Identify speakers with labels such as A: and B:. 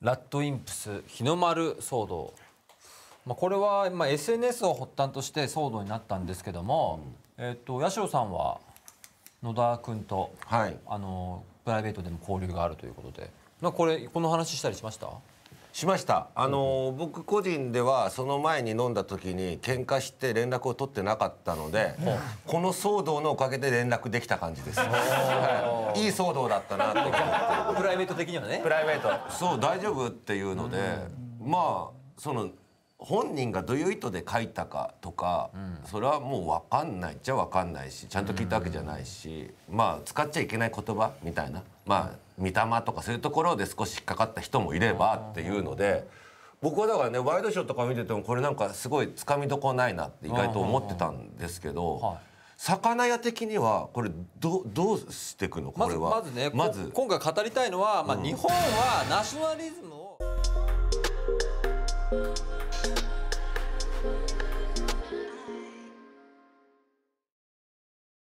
A: ラットインプス日の丸騒動、まあ、これは、まあ、SNS を発端として騒動になったんですけども、うん、えー、と八代さんは野田
B: 君と、はい、あのプライベートでも交流があるということで、
A: まあ、これこの話したりしました
B: しましたあの、うん、僕個人ではその前に飲んだ時に喧嘩して連絡を取ってなかったので、うん、この騒動のおかげで連絡できた感じです、はい、いい騒動だったなと思ってライベート的にはねプライベートそう大丈夫っていうので、まあその本人がどういう意図で書いたかとか、それはもう分かんないっちゃ分かんないしちゃんと聞いたわけじゃないし、まあ使っちゃいけない言葉みたいなまあ見たまとかそういうところで少し引っかかった人もいればっていうので。僕はだからねワイドショーとか見ててもこれなんかすごいつかみどこないなって意外と思ってたんですけど、魚屋的にはこれどどうしていくのこれはまずねまず今回語りたいのは、まあ、日本はナショナリズムを。